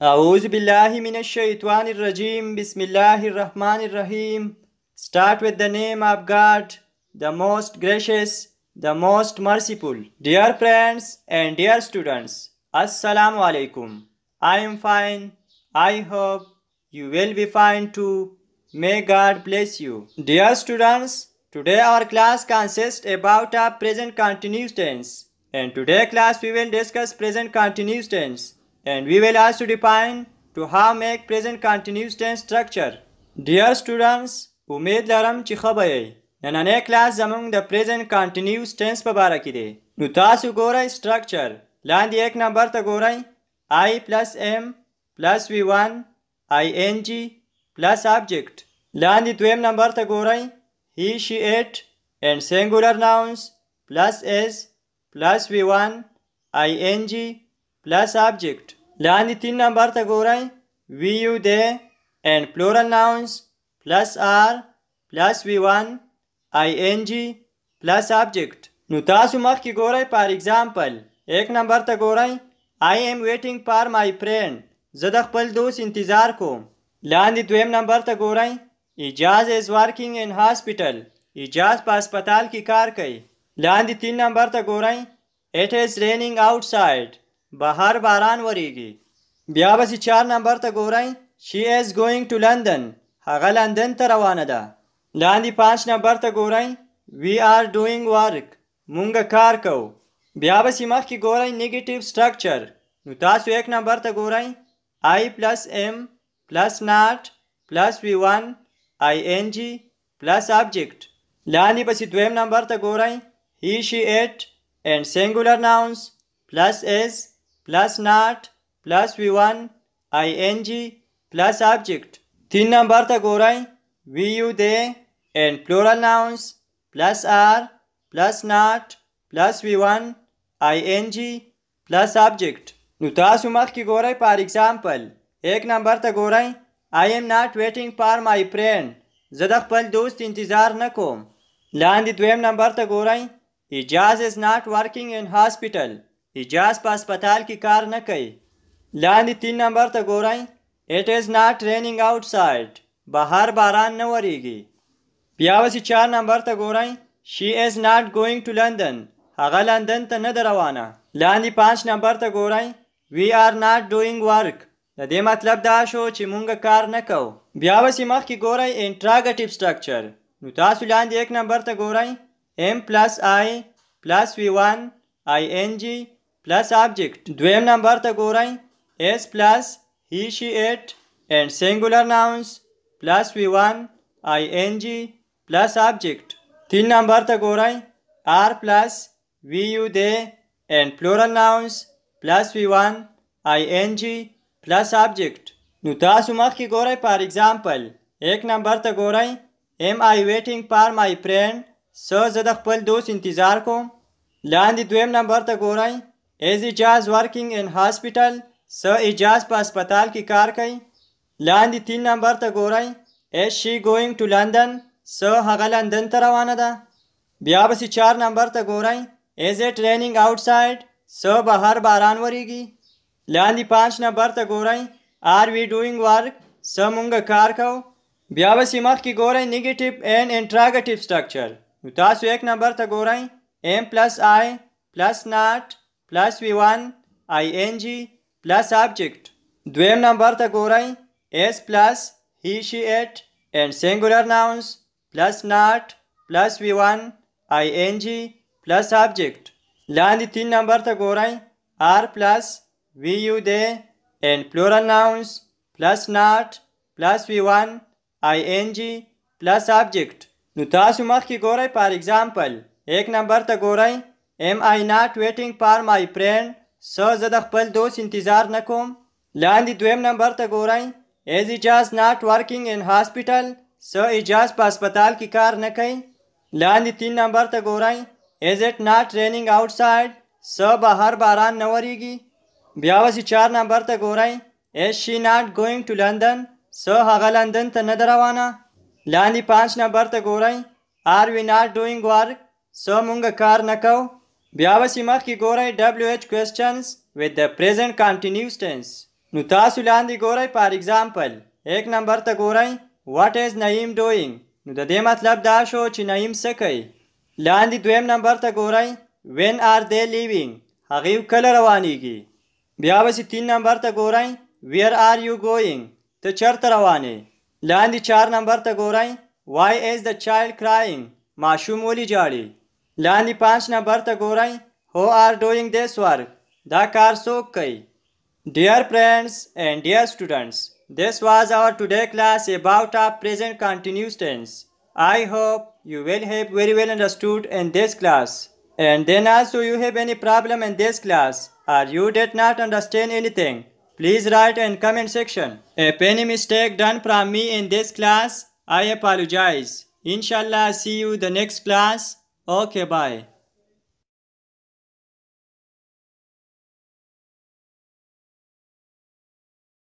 A'udhu billahi minash shaitanir rajim. Bismillahir rahmanir rahim. Start with the name of God, the most gracious, the most merciful. Dear friends and dear students, Assalamu alaikum. I am fine. I hope you will be fine too. May God bless you. Dear students, today our class consists about a present continuous tense. And today class we will discuss present continuous tense. and we will ask to define to how make present continuous tense structure. Dear students, امید لرم چې خبر یې نننې کلاس زموږ د present continuous tense په اړه کې دی نو تاسو ګورئ سټرکچر لاندې یک نمبر ته ګورئ i plus m plus v1 ing plus object لاندې دویم نمبر ته ګورئ he she it and singular nouns plus s plus v1 ing plus object लाद तीन number तक हो रहे we you they and plural nouns plus are plus V one I N G plus object नुतासुमख की गोर for example एक number तक हो रहे I am waiting for my friend जदक पल दोस्त इंतजार को लाद दोम नंबर तक हो रहे Ejaz is working in hospital Ejaz पर अस्पताल की कार कई लाद तीन नंबर तक हो रहे it is raining outside بهر باران وریږي بیا به چې چار نمبر ته ګورئ شي از ګوینګ ټو لندن هغه لندن ته روانه ده لاندې پنج نمبر ته ګورئ وی آر ډوینګ ورک مونږ کار کوو بیا به چې مخکې ګورئ نیګیټیو سټرکچر نو تاسو یک نمبر ته ګورئ آی پلس ایم پلس ناټ پلس وی ون آی این جی پلس آبجیکټ لاندې پسې دویم نمبر ته ګورئ هی شي ایټ اینډ سنګولر ناونس پلس از plus not plus V one I N G plus object तीन नंबर तक हो रहा है we you they and plural nouns plus are plus not plus V one I N G plus object नुतास उमर की हो for example एक नंबर तक हो रहा है I am not waiting for my friend जदख पल दोस्त इंतज़ार न को लांदी दुम नंबर तक हो रहा है Ejaz is not working in hospital اجاز په هسپتال کې کار نه کوي لاندې تین نمبر ته ګورئ اټ از ناټ ریننګ آوټ سایډ بهر باران نه وریږي بیا وسی چار نمبر ته ګورئ شي از ناټ ګوینګ ټو لندن هغه لندن ته نه روانه لاندې پنج نمبر ته ګورئ وی آر ناټ ډوینګ ورک د دې مطلب دا شو چې مونږ کار نه کوو بیا وسی مخکې ګورئ انټراګټیو سټرکچر نو تاسو لاندې یک نمبر ته ګورئ m plus i plus v1 ing plus object द्वेम नंबर तक हो रही is plus he she it and singular nouns plus V one I N G plus object तीन नंबर तक हो रही are plus we you they and plural nouns plus V one I N G plus object नुतास उमर की गोरे for example एक number तक हो रही am I waiting for my friend sir जदक पल दोस्त इंतज़ार को लान दी नंबर तक हो रही is Ejaz working in hospital स एजाज पर अस्पताल की कार कई लांदी तीन नंबर तक गोराई is she going to London स हगा लंदन त रवाना दा बसी चार नंबर तक गोराई एज ए ट्रेनिंग आउटसाइड स बाहर बारान वरीगी लांदी पाँच नंबर तक गोराई आर वी डूइंग वर्क स मुंग कार कहो ब्या बसी मख की गोराई निगेटिव एंड इंट्रागेटिव स्ट्रक्चर उतासु एक नंबर तक गोराई am plus I plus not plus V one I N G plus object द्वेम नंबर तक हो रही is plus he she it and singular nouns plus not plus V one I N G plus object लाइन तीन number तक हो रही are plus we you they and plural nouns plus not plus V one I N G plus object नुतासुमख की गोरें for example एक number तक हो रही ام آی ناٹ ویټینګ فار مای فرند س زه د خپل دوست انتظار نه کوم لاندې دویم نمبر ته ګورئ ایز اجاز ناټ ورکینګ ان هاسپټل س اجاز په هسپتال کې کار نه کوي لاندې تین نمبر ته ګورئ ایز اټ ناټ رینینګ آوټ سایډ س بهر باران نه وریږي بیا وسې چار نمبر ته ګورئ ایز شي ناټ ګوینګ ټو لندن س هغه لندن ته نه روانه لاندې پانچ نمبر ته ګورئ آر وی ناټ ډوینګ ورک س مونږ کار نه کوو بیا به سیمه کې ګورئ WH questions with the present continuous tense نو تاسو لاندې ګورئ فار ایگزامپل 1 نمبر ته ګورئ what is Naeem doing نو د دې مطلب دا شو چې نعیم څه کوي لاندې دویم نمبر ته ګورئ when are they leaving هغه کله روانېږي بیا به 3 نمبر ته ګورئ where are you going ته چیرته روانې لاندې 4 نمبر ته ګورئ why is the child crying ماشوم ولې جاړي લાની પાંચ નંબર તો ગોરાઈ હો આર ડોઈંગ ધીસ so કઈ Dear friends and dear students, this was our today class about our present continuous tense. I hope you will have very well understood in this class. And then also you have any problem in this class or you did not understand anything, please write in comment section. If any mistake done from me in this class, I apologize. Inshallah, see you the next class. Okay, bye.